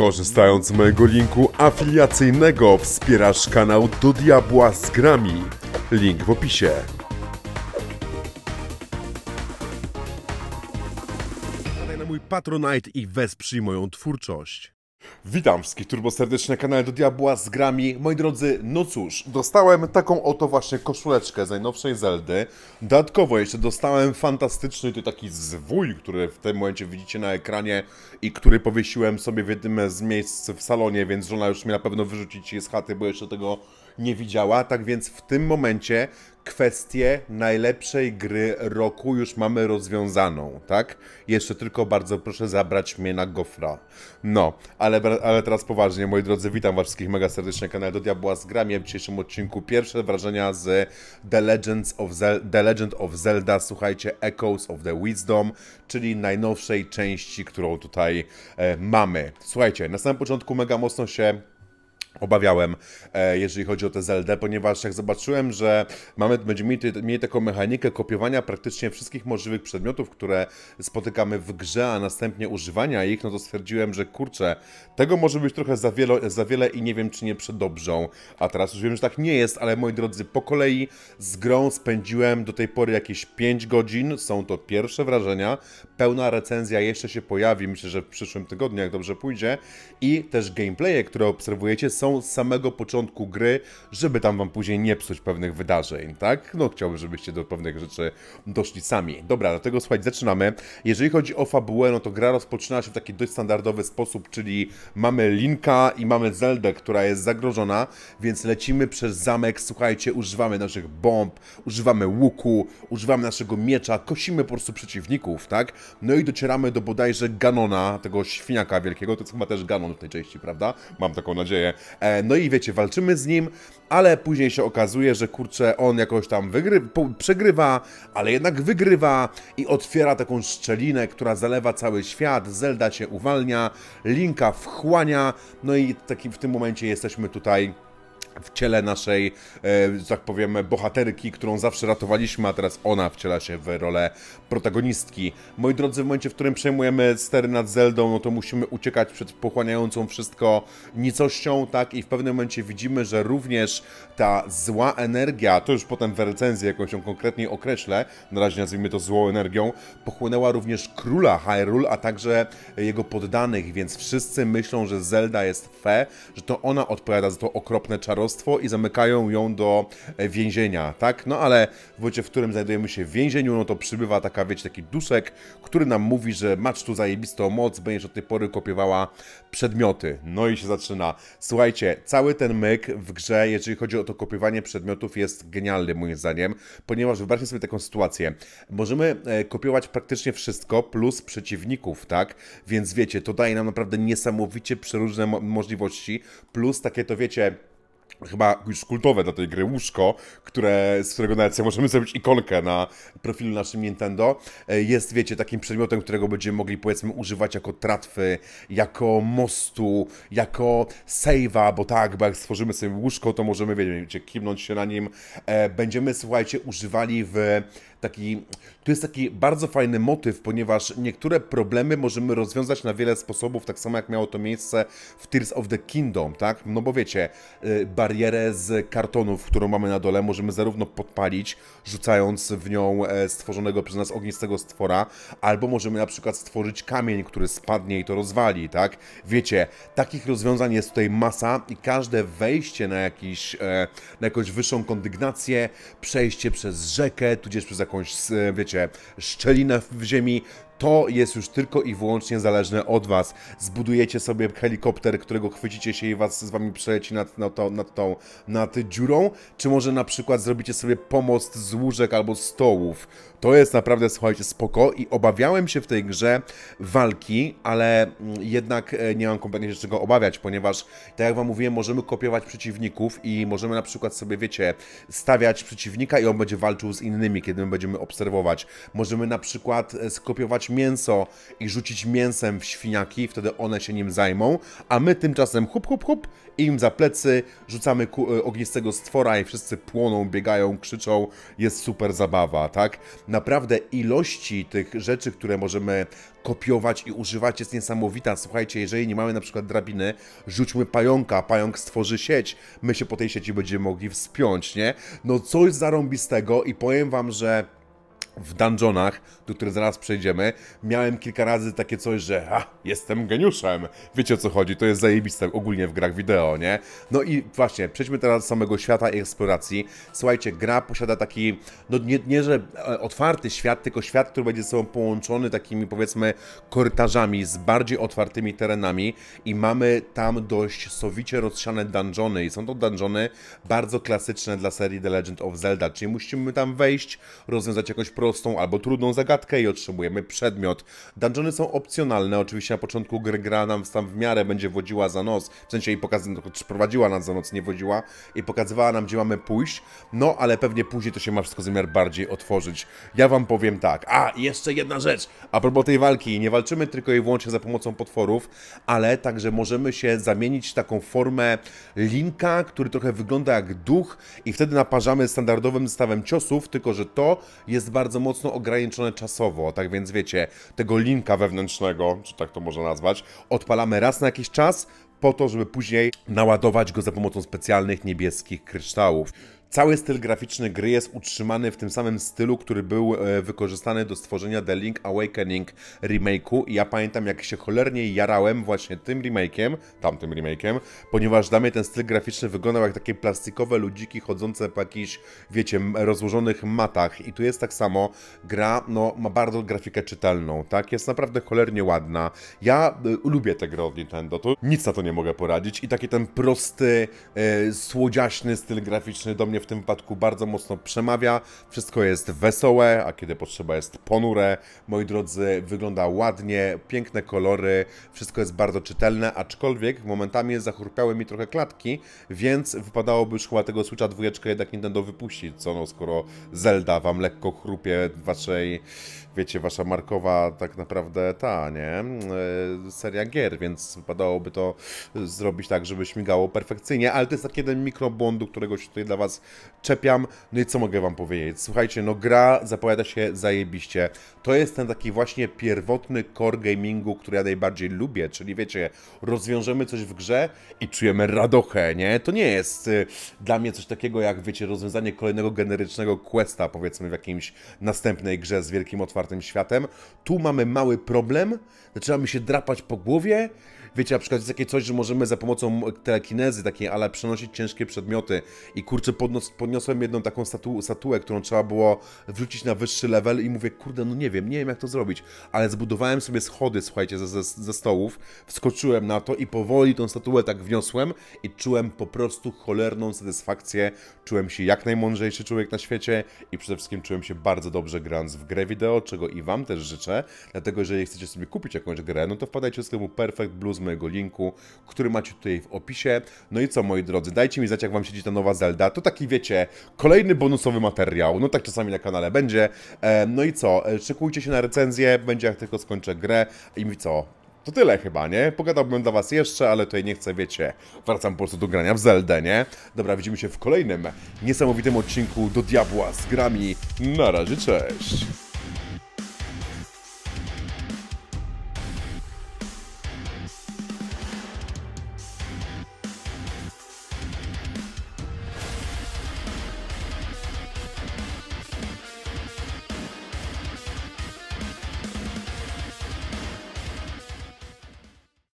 Korzystając z mojego linku afiliacyjnego wspierasz kanał Do Diabła z grami. Link w opisie. Zadaj na mój Patronite i wesprzyj moją twórczość. Witam wszystkich turboserdecznie na kanale do Diabła z grami. Moi drodzy, no cóż, dostałem taką oto właśnie koszuleczkę z najnowszej Zeldy. Dodatkowo jeszcze dostałem fantastyczny to taki zwój, który w tym momencie widzicie na ekranie i który powiesiłem sobie w jednym z miejsc w salonie, więc żona już mnie na pewno wyrzucić z chaty, bo jeszcze tego nie widziała. Tak więc w tym momencie kwestię najlepszej gry roku już mamy rozwiązaną, tak? Jeszcze tylko bardzo proszę zabrać mnie na gofra. No, ale, ale teraz poważnie, moi drodzy, witam was wszystkich mega serdecznie na kanale do Diabła z Gramie. W dzisiejszym odcinku pierwsze wrażenia z The, Legends of the Legend of Zelda, słuchajcie, Echoes of the Wisdom, czyli najnowszej części, którą tutaj e, mamy. Słuchajcie, na samym początku mega mocno się obawiałem, e, jeżeli chodzi o te Zeldę, ponieważ jak zobaczyłem, że mamy, będziemy mieli, mieli taką mechanikę kopiowania praktycznie wszystkich możliwych przedmiotów, które spotykamy w grze, a następnie używania ich, no to stwierdziłem, że kurczę, tego może być trochę za wiele, za wiele i nie wiem, czy nie przedobrzą. A teraz już wiem, że tak nie jest, ale moi drodzy, po kolei z grą spędziłem do tej pory jakieś 5 godzin, są to pierwsze wrażenia, pełna recenzja jeszcze się pojawi, myślę, że w przyszłym tygodniu, jak dobrze pójdzie i też gameplaye, które obserwujecie są z samego początku gry, żeby tam wam później nie psuć pewnych wydarzeń, tak? No chciałbym, żebyście do pewnych rzeczy doszli sami. Dobra, dlatego słuchajcie, zaczynamy. Jeżeli chodzi o fabułę, no to gra rozpoczyna się w taki dość standardowy sposób, czyli mamy Linka i mamy Zeldę, która jest zagrożona, więc lecimy przez zamek, słuchajcie, używamy naszych bomb, używamy łuku, używamy naszego miecza, kosimy po prostu przeciwników, tak? No i docieramy do bodajże Ganona, tego świniaka wielkiego, to jest chyba też Ganon w tej części, prawda? Mam taką nadzieję. E, no i wiecie, walczymy z nim, ale później się okazuje, że kurczę, on jakoś tam wygry... przegrywa, ale jednak wygrywa i otwiera taką szczelinę, która zalewa cały świat, Zelda się uwalnia, Linka wchłania, no i taki w tym momencie jesteśmy tutaj w ciele naszej, e, tak powiem, bohaterki, którą zawsze ratowaliśmy, a teraz ona wciela się w rolę protagonistki. Moi drodzy, w momencie, w którym przejmujemy stery nad Zeldą, no to musimy uciekać przed pochłaniającą wszystko nicością, tak? I w pewnym momencie widzimy, że również ta zła energia, to już potem w recenzji jakąś ją konkretnie określę, na razie nazwijmy to złą energią, pochłonęła również króla Hyrule, a także jego poddanych, więc wszyscy myślą, że Zelda jest fe, że to ona odpowiada za to okropne czaro starostwo i zamykają ją do e, więzienia, tak? No ale w momencie, w którym znajdujemy się w więzieniu, no to przybywa taka, wiecie, taki duszek, który nam mówi, że masz tu zajebistą moc, będziesz od tej pory kopiowała przedmioty. No i się zaczyna. Słuchajcie, cały ten myk w grze, jeżeli chodzi o to kopiowanie przedmiotów, jest genialny moim zdaniem, ponieważ wyobraźcie sobie taką sytuację. Możemy e, kopiować praktycznie wszystko, plus przeciwników, tak? Więc wiecie, to daje nam naprawdę niesamowicie przeróżne możliwości, plus takie to wiecie, chyba już kultowe dla tej gry łóżko, które, z którego nawet możemy zrobić ikonkę na profilu naszym Nintendo, e, jest, wiecie, takim przedmiotem, którego będziemy mogli, powiedzmy, używać jako tratwy, jako mostu, jako save'a, bo tak, bo jak stworzymy sobie łóżko, to możemy, wiecie, kimnąć się na nim. E, będziemy, słuchajcie, używali w taki, tu jest taki bardzo fajny motyw, ponieważ niektóre problemy możemy rozwiązać na wiele sposobów, tak samo jak miało to miejsce w Tears of the Kingdom, tak? No bo wiecie, bar e, barierę z kartonów, którą mamy na dole, możemy zarówno podpalić, rzucając w nią e, stworzonego przez nas ognistego stwora, albo możemy na przykład stworzyć kamień, który spadnie i to rozwali, tak? Wiecie, takich rozwiązań jest tutaj masa i każde wejście na, jakiś, e, na jakąś wyższą kondygnację, przejście przez rzekę, tudzież przez jakąś, e, wiecie, szczelinę w ziemi, to jest już tylko i wyłącznie zależne od Was. Zbudujecie sobie helikopter, którego chwycicie się i Was z Wami przeleci nad, nad, no tą, nad, tą, nad dziurą, czy może na przykład zrobicie sobie pomost z łóżek albo stołów. To jest naprawdę, słuchajcie, spoko i obawiałem się w tej grze walki, ale mm, jednak e, nie mam kompletnie się czego obawiać, ponieważ, tak jak Wam mówiłem, możemy kopiować przeciwników i możemy na przykład sobie, wiecie, stawiać przeciwnika i on będzie walczył z innymi, kiedy my będziemy obserwować. Możemy na przykład e, skopiować mięso i rzucić mięsem w świniaki, wtedy one się nim zajmą, a my tymczasem hup, hup, hup, im za plecy rzucamy e, ognistego stwora i wszyscy płoną, biegają, krzyczą, jest super zabawa, tak? Naprawdę ilości tych rzeczy, które możemy kopiować i używać jest niesamowita. Słuchajcie, jeżeli nie mamy na przykład drabiny, rzućmy pająka, pająk stworzy sieć, my się po tej sieci będziemy mogli wspiąć, nie? No coś zarąbistego i powiem wam, że w dungeonach, do których zaraz przejdziemy, miałem kilka razy takie coś, że ha, jestem geniuszem. Wiecie o co chodzi, to jest zajebiste ogólnie w grach wideo, nie? No i właśnie, przejdźmy teraz do samego świata i eksploracji. Słuchajcie, gra posiada taki, no nie, nie że e, otwarty świat, tylko świat, który będzie ze sobą połączony takimi powiedzmy korytarzami z bardziej otwartymi terenami i mamy tam dość sowicie rozsiane dungeony i są to dungeony bardzo klasyczne dla serii The Legend of Zelda, czyli musimy tam wejść, rozwiązać jakąś problem prostą albo trudną zagadkę i otrzymujemy przedmiot. Dungeony są opcjonalne, oczywiście na początku gry gra nam sam w miarę będzie wodziła za nos, w sensie jej pokazywała, no, prowadziła nas za noc, nie wodziła i pokazywała nam, gdzie mamy pójść, no ale pewnie później to się ma wszystko zamiar bardziej otworzyć. Ja wam powiem tak, a jeszcze jedna rzecz, a propos tej walki, nie walczymy tylko i wyłącznie za pomocą potworów, ale także możemy się zamienić w taką formę linka, który trochę wygląda jak duch i wtedy naparzamy standardowym zestawem ciosów, tylko że to jest bardzo bardzo mocno ograniczone czasowo, tak więc wiecie, tego linka wewnętrznego, czy tak to można nazwać, odpalamy raz na jakiś czas, po to, żeby później naładować go za pomocą specjalnych niebieskich kryształów. Cały styl graficzny gry jest utrzymany w tym samym stylu, który był e, wykorzystany do stworzenia The Link Awakening remake'u i ja pamiętam jak się cholernie jarałem właśnie tym remake'iem, tamtym remake'iem, ponieważ dla mnie ten styl graficzny wyglądał jak takie plastikowe ludziki chodzące po jakichś, wiecie, rozłożonych matach i tu jest tak samo, gra no, ma bardzo grafikę czytelną, tak, jest naprawdę cholernie ładna. Ja e, lubię tę grę od Nintendo, tu nic na to nie mogę poradzić i taki ten prosty, y, słodziaśny styl graficzny do mnie w tym wypadku bardzo mocno przemawia. Wszystko jest wesołe, a kiedy potrzeba jest ponure. Moi drodzy, wygląda ładnie, piękne kolory, wszystko jest bardzo czytelne, aczkolwiek momentami zachurpiały mi trochę klatki, więc wypadałoby już chyba tego Switcha dwójeczkę jednak Nintendo wypuścić, co no, skoro Zelda wam lekko chrupie waszej, wiecie, wasza markowa tak naprawdę ta, nie? Yy, seria gier, więc wypadałoby to zrobić tak, żeby śmigało perfekcyjnie, ale to jest taki jeden mikrobłąd, którego się tutaj dla was czepiam. No i co mogę wam powiedzieć? Słuchajcie, no gra zapowiada się zajebiście. To jest ten taki właśnie pierwotny core gamingu, który ja najbardziej lubię, czyli wiecie, rozwiążemy coś w grze i czujemy radochę, nie? To nie jest y, dla mnie coś takiego jak, wiecie, rozwiązanie kolejnego generycznego questa, powiedzmy w jakimś następnej grze z wielkim otwartym światem. Tu mamy mały problem, zaczynamy się drapać po głowie, wiecie, na przykład jest takie coś, że możemy za pomocą telekinezy takiej, ale przenosić ciężkie przedmioty i kurczę, podnos, podniosłem jedną taką statu, statuę, którą trzeba było wrzucić na wyższy level i mówię, kurde, no nie wiem, nie wiem jak to zrobić, ale zbudowałem sobie schody, słuchajcie, ze, ze, ze stołów, wskoczyłem na to i powoli tą statuę tak wniosłem i czułem po prostu cholerną satysfakcję, czułem się jak najmądrzejszy człowiek na świecie i przede wszystkim czułem się bardzo dobrze grając w grę wideo, czego i Wam też życzę, dlatego jeżeli chcecie sobie kupić jakąś grę, no to wpadajcie do sklepu Perfect Blues mojego linku, który macie tutaj w opisie. No i co, moi drodzy, dajcie mi znać, jak Wam siedzi ta nowa Zelda. To taki, wiecie, kolejny bonusowy materiał. No tak czasami na kanale będzie. E, no i co, e, szykujcie się na recenzję, będzie jak tylko skończę grę. I mi co, to tyle chyba, nie? Pogadałbym dla was jeszcze, ale tutaj nie chcę, wiecie, wracam po prostu do grania w Zeldę, nie? Dobra, widzimy się w kolejnym niesamowitym odcinku do Diabła z grami. Na razie, cześć!